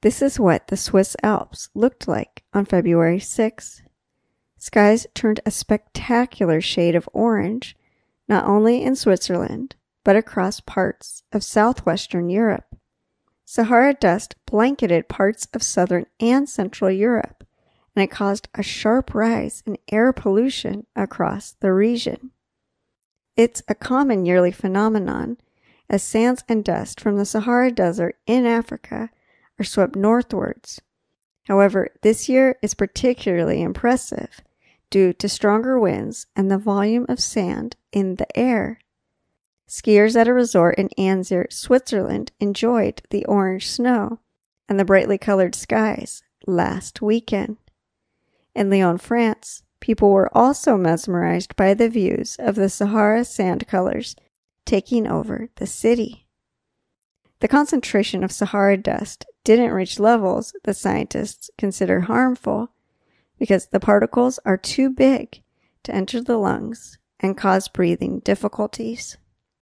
This is what the Swiss Alps looked like on February 6. Skies turned a spectacular shade of orange, not only in Switzerland, but across parts of southwestern Europe. Sahara dust blanketed parts of southern and central Europe, and it caused a sharp rise in air pollution across the region. It's a common yearly phenomenon as sands and dust from the Sahara Desert in Africa are swept northwards. However, this year is particularly impressive due to stronger winds and the volume of sand in the air. Skiers at a resort in Anzier, Switzerland enjoyed the orange snow and the brightly colored skies last weekend. In Lyon, France, people were also mesmerized by the views of the Sahara sand colors taking over the city. The concentration of Sahara dust didn't reach levels that scientists consider harmful because the particles are too big to enter the lungs and cause breathing difficulties.